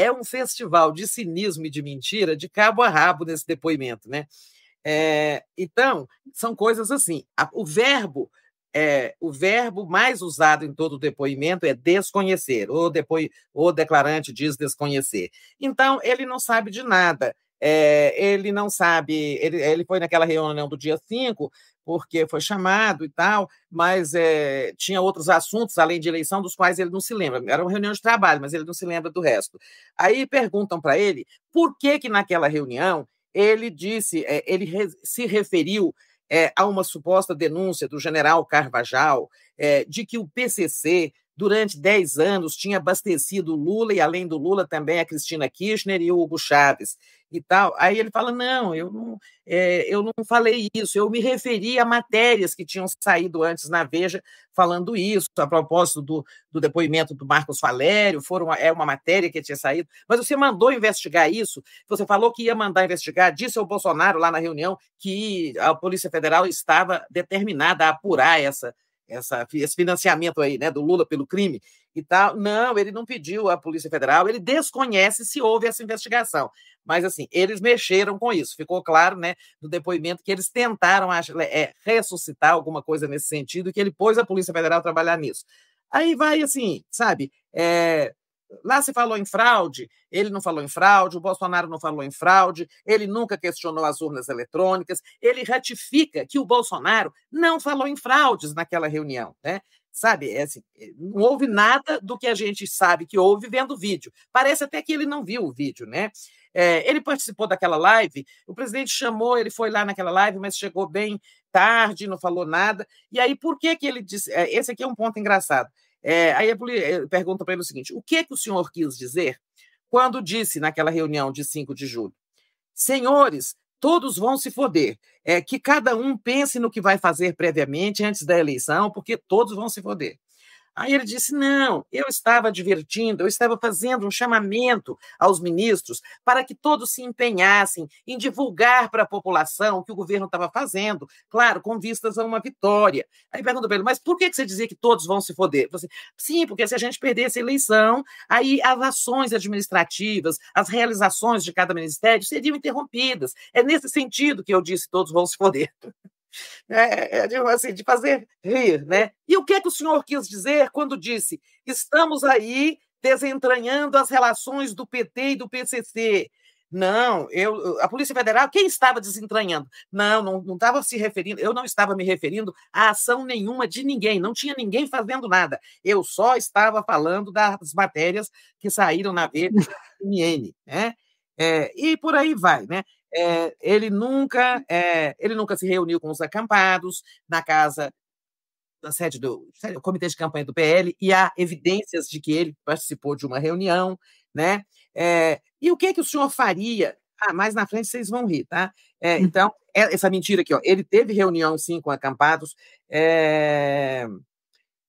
é um festival de cinismo e de mentira de cabo a rabo nesse depoimento, né? É, então, são coisas assim. o verbo é, o verbo mais usado em todo o depoimento é desconhecer, ou depois o declarante diz desconhecer. Então, ele não sabe de nada. É, ele não sabe, ele, ele foi naquela reunião do dia 5 porque foi chamado e tal, mas é, tinha outros assuntos além de eleição dos quais ele não se lembra. Era uma reunião de trabalho, mas ele não se lembra do resto. Aí perguntam para ele por que que naquela reunião ele disse, é, ele re, se referiu é, a uma suposta denúncia do general Carvajal de que o PCC durante 10 anos tinha abastecido Lula e além do Lula também a Cristina Kirchner e o Hugo Chávez e tal. Aí ele fala: não, eu não, é, eu não falei isso, eu me referi a matérias que tinham saído antes na Veja falando isso, a propósito do, do depoimento do Marcos Valério, foram, é uma matéria que tinha saído, mas você mandou investigar isso, você falou que ia mandar investigar, disse ao Bolsonaro lá na reunião que a Polícia Federal estava determinada a apurar essa essa, esse financiamento aí, né, do Lula pelo crime e tal. Não, ele não pediu à Polícia Federal, ele desconhece se houve essa investigação. Mas, assim, eles mexeram com isso. Ficou claro, né, no depoimento, que eles tentaram é, ressuscitar alguma coisa nesse sentido, que ele pôs a Polícia Federal a trabalhar nisso. Aí vai, assim, sabe, é, Lá se falou em fraude, ele não falou em fraude, o Bolsonaro não falou em fraude, ele nunca questionou as urnas eletrônicas, ele ratifica que o Bolsonaro não falou em fraudes naquela reunião, né? Sabe, é assim, é, não houve nada do que a gente sabe que houve vendo o vídeo. Parece até que ele não viu o vídeo, né? É, ele participou daquela live, o presidente chamou, ele foi lá naquela live, mas chegou bem tarde, não falou nada. E aí, por que, que ele disse? É, esse aqui é um ponto engraçado. É, aí eh, pergunta para ele o seguinte: o que, é que o senhor quis dizer quando disse naquela reunião de 5 de julho? Senhores, todos vão se foder. É, que cada um pense no que vai fazer previamente antes da eleição, porque todos vão se foder. Aí ele disse: não, eu estava advertindo, eu estava fazendo um chamamento aos ministros para que todos se empenhassem em divulgar para a população o que o governo estava fazendo, claro, com vistas a uma vitória. Aí pergunta para ele: mas por que você dizia que todos vão se foder? Falei, Sim, porque se a gente perder essa eleição, aí as ações administrativas, as realizações de cada ministério seriam interrompidas. É nesse sentido que eu disse: todos vão se foder. É, é de, assim, de fazer rir. Né? E o que, é que o senhor quis dizer quando disse estamos aí desentranhando as relações do PT e do PCC? Não, eu, a Polícia Federal, quem estava desentranhando? Não, não, estava se referindo, eu não estava me referindo a ação nenhuma de ninguém, não tinha ninguém fazendo nada. Eu só estava falando das matérias que saíram na Veja né? É, e por aí vai, né? É, ele nunca é, ele nunca se reuniu com os acampados na casa na sede do comitê de campanha do PL e há evidências de que ele participou de uma reunião, né? É, e o que é que o senhor faria? Ah, mais na frente vocês vão rir, tá? É, hum. então é, essa mentira aqui, ó, ele teve reunião sim com acampados é,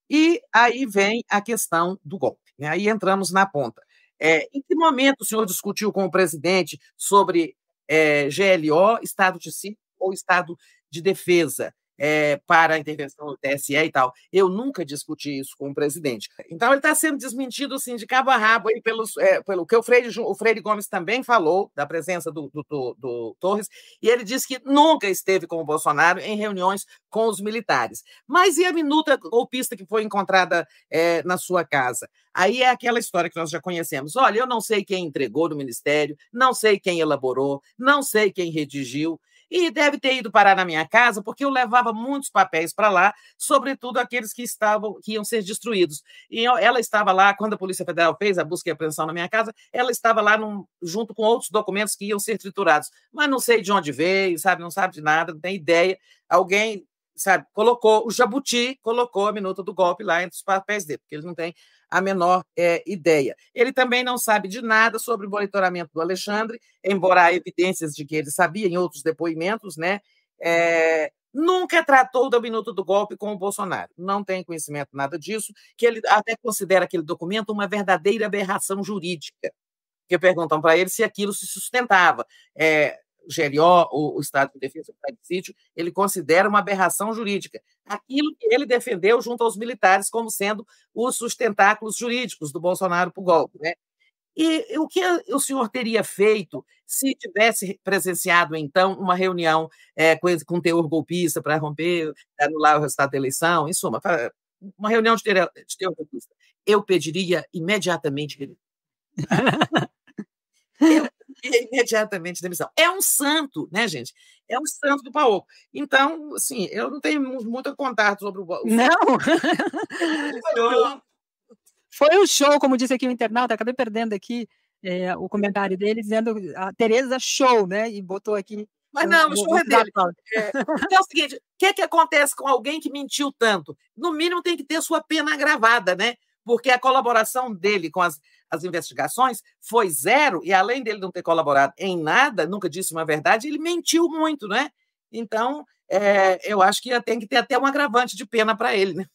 e aí vem a questão do golpe, né? Aí entramos na ponta. É, em que momento o senhor discutiu com o presidente sobre é, GLO, Estado de Sítio ou Estado de Defesa é, para a intervenção do TSE e tal. Eu nunca discuti isso com o presidente. Então, ele está sendo desmentido assim, de cabo a rabo aí pelos, é, pelo que o Freire, o Freire Gomes também falou, da presença do, do, do, do Torres, e ele disse que nunca esteve com o Bolsonaro em reuniões com os militares. Mas e a minuta golpista que foi encontrada é, na sua casa? Aí é aquela história que nós já conhecemos. Olha, eu não sei quem entregou no Ministério, não sei quem elaborou, não sei quem redigiu. E deve ter ido parar na minha casa, porque eu levava muitos papéis para lá, sobretudo aqueles que estavam que iam ser destruídos. E ela estava lá, quando a Polícia Federal fez a busca e apreensão na minha casa, ela estava lá num, junto com outros documentos que iam ser triturados. Mas não sei de onde veio, sabe? Não sabe de nada, não tem ideia. Alguém sabe, colocou o Jabuti, colocou a minuta do golpe lá entre os papéis dele, porque ele não tem a menor é, ideia. Ele também não sabe de nada sobre o monitoramento do Alexandre, embora há evidências de que ele sabia em outros depoimentos, né? É, nunca tratou da minuta do golpe com o Bolsonaro. Não tem conhecimento nada disso, que ele até considera aquele documento uma verdadeira aberração jurídica. Porque perguntam para ele se aquilo se sustentava. É, Gerió, o, o Estado de defesa do estado de sítio, ele considera uma aberração jurídica. Aquilo que ele defendeu junto aos militares como sendo os sustentáculos jurídicos do Bolsonaro para o golpe. Né? E o que o senhor teria feito se tivesse presenciado, então, uma reunião é, com, com teor golpista para romper, anular o resultado da eleição? Em suma, uma reunião de teor, de teor golpista. Eu pediria imediatamente. Eu e imediatamente demissão. É um santo, né, gente? É um santo do Paoco. Então, assim, eu não tenho muito contato sobre o. Não! Foi um show, como disse aqui o internauta, acabei perdendo aqui é, o comentário dele, dizendo a Tereza show, né? E botou aqui. Mas não, o show é dele. É, então é o seguinte: o que, é que acontece com alguém que mentiu tanto? No mínimo tem que ter sua pena gravada né? Porque a colaboração dele com as, as investigações, foi zero, e além dele não ter colaborado em nada, nunca disse uma verdade, ele mentiu muito, né? Então, é, eu acho que tem que ter até um agravante de pena para ele, né?